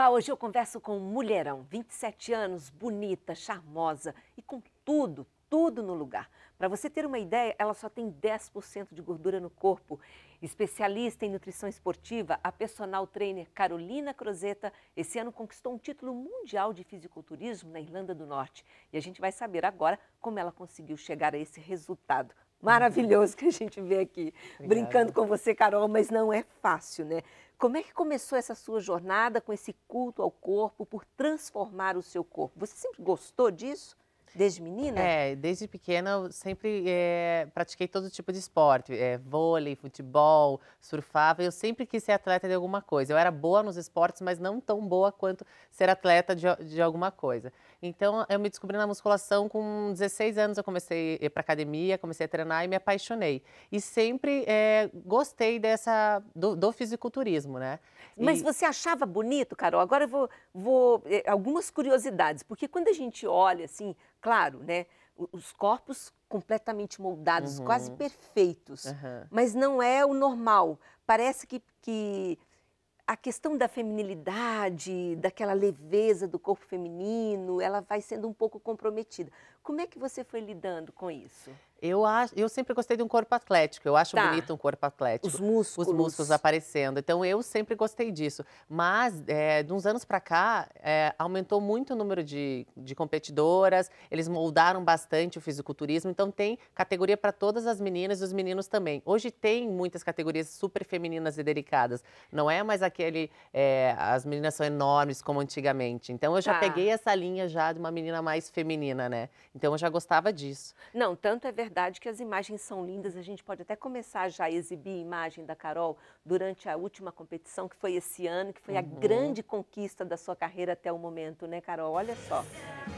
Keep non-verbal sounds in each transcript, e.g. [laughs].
Olá, hoje eu converso com um mulherão, 27 anos, bonita, charmosa e com tudo, tudo no lugar. Para você ter uma ideia, ela só tem 10% de gordura no corpo. Especialista em nutrição esportiva, a personal trainer Carolina Crozeta esse ano conquistou um título mundial de fisiculturismo na Irlanda do Norte. E a gente vai saber agora como ela conseguiu chegar a esse resultado maravilhoso que a gente vê aqui, Obrigada. brincando com você, Carol, mas não é fácil, né? Como é que começou essa sua jornada com esse culto ao corpo, por transformar o seu corpo? Você sempre gostou disso? Desde menina? É, desde pequena eu sempre é, pratiquei todo tipo de esporte, é, vôlei, futebol, surfava. Eu sempre quis ser atleta de alguma coisa. Eu era boa nos esportes, mas não tão boa quanto ser atleta de, de alguma coisa. Então, eu me descobri na musculação com 16 anos. Eu comecei a ir para academia, comecei a treinar e me apaixonei. E sempre é, gostei dessa do, do fisiculturismo, né? E... Mas você achava bonito, Carol? Agora eu vou, vou eh, algumas curiosidades, porque quando a gente olha assim, claro, né? Os corpos completamente moldados, uhum. quase perfeitos, uhum. mas não é o normal. Parece que, que a questão da feminilidade, daquela leveza do corpo feminino, ela vai sendo um pouco comprometida. Como é que você foi lidando com isso? Eu, acho, eu sempre gostei de um corpo atlético. Eu acho tá. bonito um corpo atlético. Os músculos. Os músculos aparecendo. Então, eu sempre gostei disso. Mas, é, de uns anos para cá, é, aumentou muito o número de, de competidoras. Eles moldaram bastante o fisiculturismo. Então, tem categoria para todas as meninas e os meninos também. Hoje tem muitas categorias super femininas e delicadas. Não é mais aquele... É, as meninas são enormes como antigamente. Então, eu já tá. peguei essa linha já de uma menina mais feminina, né? Então, eu já gostava disso. Não, tanto é verdade verdade que as imagens são lindas. A gente pode até começar já a exibir a imagem da Carol durante a última competição, que foi esse ano, que foi a uhum. grande conquista da sua carreira até o momento, né, Carol? Olha só,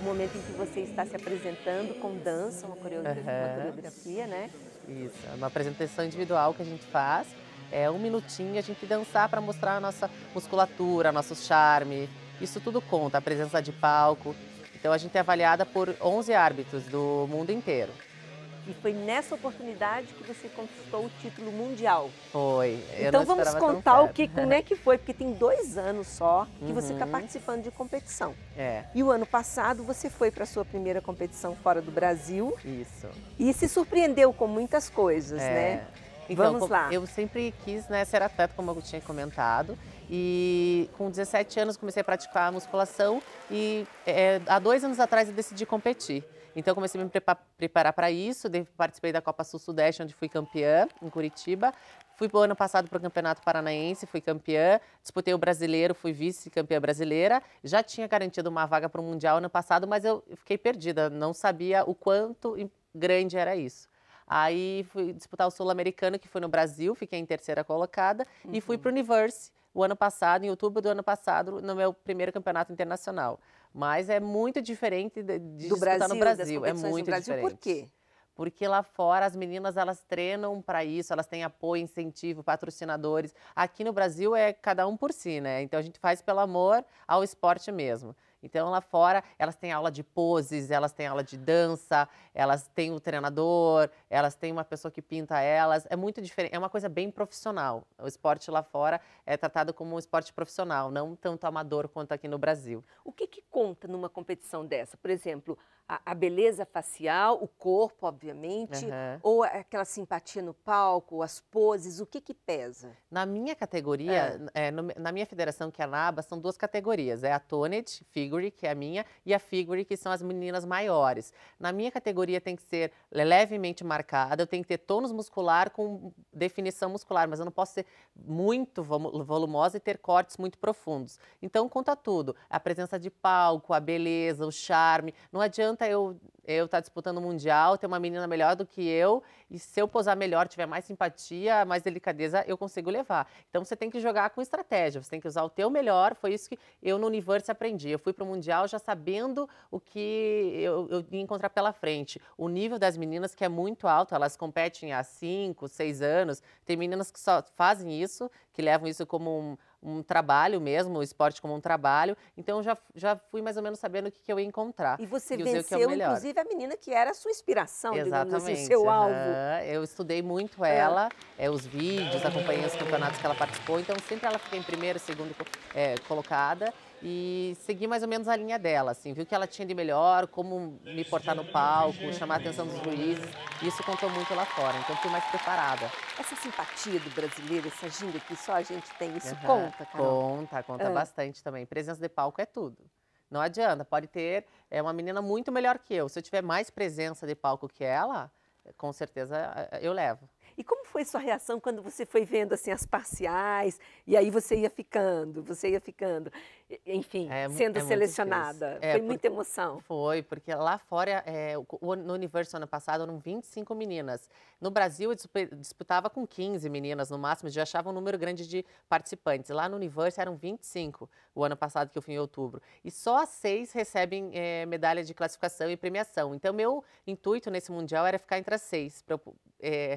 o momento em que você está se apresentando com dança, uma coreografia, uhum. uma coreografia né? Isso, é uma apresentação individual que a gente faz. É um minutinho a gente dançar para mostrar a nossa musculatura, nosso charme. Isso tudo conta, a presença de palco. Então a gente é avaliada por 11 árbitros do mundo inteiro. E foi nessa oportunidade que você conquistou o título mundial. Foi. Eu então vamos contar o que, [laughs] como é que foi, porque tem dois anos só que tá uhum. você está participando de competição. É. E o ano passado você foi para sua primeira competição fora do Brasil. Isso. E se surpreendeu com muitas coisas, é. né? Então, Vamos lá. Eu sempre quis né, ser atleta, como eu tinha comentado. E com 17 anos comecei a praticar musculação e é, há dois anos atrás eu decidi competir. Então, comecei a me preparar para isso. Participei da Copa Sul-Sudeste, onde fui campeã, em Curitiba. Fui o ano passado para o Campeonato Paranaense, fui campeã, disputei o brasileiro, fui vice-campeã brasileira. Já tinha garantido uma vaga para o Mundial ano passado, mas eu fiquei perdida, não sabia o quanto grande era isso. Aí fui disputar o Sul-Americano, que foi no Brasil, fiquei em terceira colocada, uhum. e fui uhum. para o Universe o ano passado, em outubro do ano passado, no meu primeiro campeonato internacional. Mas é muito diferente de, de Do Brasil, no Brasil. É muito Brasil, diferente. Por quê? Porque lá fora as meninas elas treinam para isso, elas têm apoio, incentivo, patrocinadores. Aqui no Brasil é cada um por si, né? Então a gente faz pelo amor ao esporte mesmo. Então lá fora elas têm aula de poses, elas têm aula de dança, elas têm o um treinador, elas têm uma pessoa que pinta elas. É muito diferente, é uma coisa bem profissional. O esporte lá fora é tratado como um esporte profissional, não tanto amador quanto aqui no Brasil. O que, que conta numa competição dessa? Por exemplo, a, a beleza facial, o corpo, obviamente, uhum. ou aquela simpatia no palco, as poses, o que que pesa? Na minha categoria, é. É, no, na minha federação, que é a NABA, são duas categorias. É a Toned Figure, que é a minha, e a Figure, que são as meninas maiores. Na minha categoria tem que ser levemente marcada, eu tenho que ter tônus muscular com definição muscular, mas eu não posso ser muito volumosa e ter cortes muito profundos. Então, conta tudo. A presença de palco, a beleza, o charme. Não adianta adianta eu eu estar tá disputando o Mundial, ter uma menina melhor do que eu, e se eu posar melhor, tiver mais simpatia, mais delicadeza, eu consigo levar. Então você tem que jogar com estratégia, você tem que usar o teu melhor, foi isso que eu no universo aprendi. Eu fui para o Mundial já sabendo o que eu, eu ia encontrar pela frente. O nível das meninas que é muito alto, elas competem há 5, 6 anos, tem meninas que só fazem isso, que levam isso como um, um trabalho mesmo, o esporte como um trabalho. Então já, já fui mais ou menos sabendo o que, que eu ia encontrar. E você e é venceu, inclusive, a menina que era a sua inspiração, assim, Exatamente, assim, seu uhum. alvo. Eu estudei muito ah. ela, é. É, os vídeos, acompanhei os campeonatos que ela participou. Então sempre ela fica em primeiro, segundo é, colocada e segui mais ou menos a linha dela, assim, viu o que ela tinha de melhor, como me portar no palco, chamar a atenção dos juízes, isso contou muito lá fora, então fui mais preparada. Essa simpatia do brasileiro, essa gíria que só a gente tem, isso uhum. conta, Carol? Conta, conta uhum. bastante também. Presença de palco é tudo. Não adianta, pode ter é, uma menina muito melhor que eu, se eu tiver mais presença de palco que ela, com certeza eh, eu levo. E como foi sua reação quando você foi vendo assim as parciais e aí você ia ficando, você ia ficando? enfim, é, sendo é selecionada. É, foi muita emoção. Foi, porque lá fora, é, no Universo ano passado, eram 25 meninas. No Brasil, eu disputava com 15 meninas no máximo, já achava um número grande de participantes. Lá no Universo eram 25 o ano passado, que eu fui em outubro. E só seis recebem é, medalha de classificação e premiação. Então, meu intuito nesse Mundial era ficar entre as seis, para eu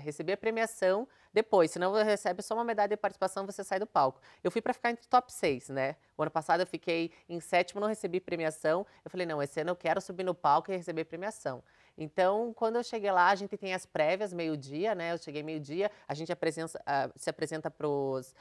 receber a premiação depois, senão você recebe só uma medalha de participação você sai do palco. Eu fui para ficar entre top 6, né? O ano passado eu fiquei em sétimo, não recebi premiação. Eu falei, não, esse ano eu quero subir no palco e receber premiação. Então, quando eu cheguei lá, a gente tem as prévias, meio-dia, né? Eu cheguei meio-dia, a gente apresenta, uh, ah, se apresenta para os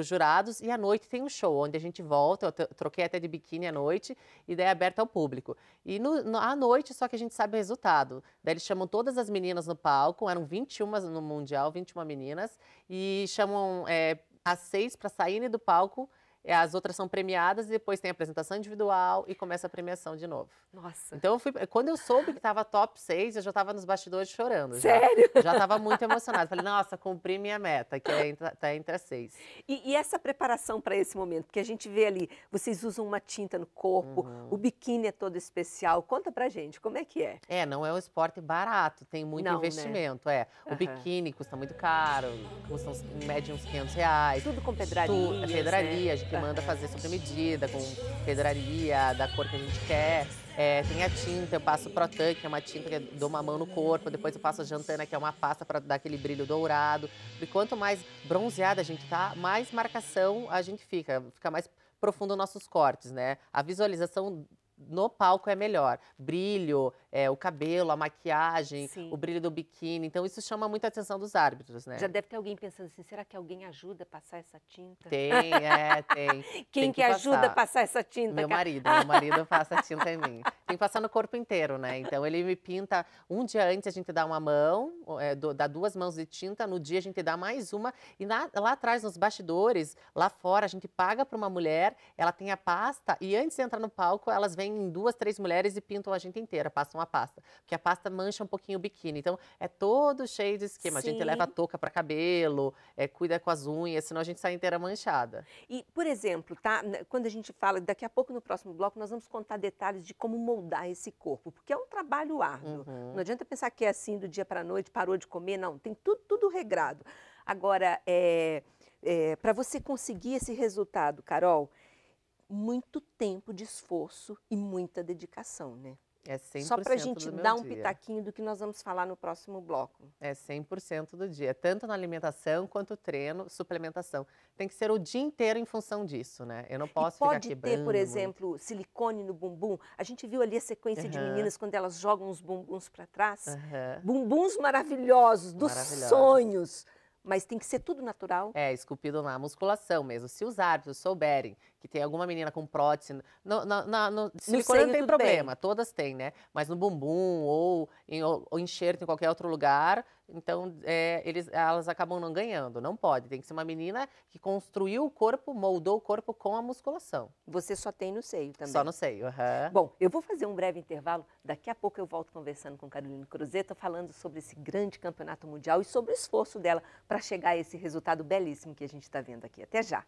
jurados e à noite tem um show, onde a gente volta. Eu troquei até de biquíni à noite e daí é aberto ao público. E no, no, à noite, só que a gente sabe o resultado. Daí eles chamam todas as meninas no palco, eram 21 no Mundial, 21 meninas, e chamam é, eh, as seis para saírem do palco é, as outras são premiadas e depois tem a apresentação individual e começa a premiação de novo. Nossa. Então, eu fui, quando eu soube que estava top 6, eu já estava nos bastidores chorando. Sério? Já estava muito emocionada. Falei, nossa, cumpri minha meta, que é entre, tá entre as seis. E, e essa preparação para esse momento? Porque a gente vê ali, vocês usam uma tinta no corpo, uhum. o biquíni é todo especial. Conta pra gente, como é que é? É, não é um esporte barato, tem muito não, né? investimento. Né? É, o uhum. biquíni custa muito caro, custa em média uns 500 reais. Tudo com pedraria. Tudo, é, pedraria, né? que manda fazer sobre medida, com pedraria, da cor que a gente quer. É, tem a tinta, eu passo Protan, que é uma tinta que dou uma mão no corpo, depois eu passo a Jantana, que é uma pasta para dar aquele brilho dourado. E quanto mais bronzeada a gente tá, mais marcação a gente fica, fica mais profundo nossos cortes, né? A visualização no palco é melhor. Brilho, é, o cabelo, a maquiagem, Sim. o brilho do biquíni. Então, isso chama muita atenção dos árbitros, né? Já deve ter alguém pensando assim, será que alguém ajuda a passar essa tinta? Tem, é, [laughs] tem. Quem tem que, que ajuda a passar essa tinta? Meu marido, meu marido passa a tinta em mim. [laughs] Tem que passar no corpo inteiro, né? Então ele me pinta um dia antes a gente dá uma mão, é, do, dá duas mãos de tinta, no dia a gente dá mais uma. E na, lá atrás, nos bastidores, lá fora, a gente paga para uma mulher, ela tem a pasta e antes de entrar no palco, elas vêm duas, três mulheres e pintam a gente inteira, passam a pasta. Porque a pasta mancha um pouquinho o biquíni. Então é todo cheio de esquema. Sim. A gente leva a touca para cabelo, é, cuida com as unhas, senão a gente sai inteira manchada. E, por exemplo, tá? Quando a gente fala, daqui a pouco no próximo bloco, nós vamos contar detalhes de como moldar mudar esse corpo, porque é um trabalho árduo. Uhum. Não adianta pensar que é assim do dia para a noite, parou de comer, não. Tem tudo, tudo regrado. Agora, é, é, para você conseguir esse resultado, Carol, muito tempo de esforço e muita dedicação, né? É 100% Só para a gente dar um dia. pitaquinho do que nós vamos falar no próximo bloco. É 100% do dia, tanto na alimentação quanto treino, suplementação. Tem que ser o dia inteiro em função disso, né? Eu não posso e ficar pode quebrando. Pode ter, por exemplo, muito. silicone no bumbum. A gente viu ali a sequência uhum. de meninas quando elas jogam os bumbuns para trás. Uhum. Bumbuns maravilhosos, dos maravilhosos. sonhos. Mas tem que ser tudo natural. É, esculpido na musculação mesmo. Se os árbitros souberem que tem alguma menina com prótese. No, no, no, no silicone não tem problema, bem. todas têm, né? Mas no bumbum ou em, ou enxerto em qualquer outro lugar, então, é, eles, elas acabam não ganhando. Não pode. Tem que ser uma menina que construiu o corpo, moldou o corpo com a musculação. Você só tem no seio também. Só no seio. Uhum. Bom, eu vou fazer um breve intervalo. Daqui a pouco eu volto conversando com Carolina Cruzeta, falando sobre esse grande campeonato mundial e sobre o esforço dela para chegar a esse resultado belíssimo que a gente está vendo aqui. Até já.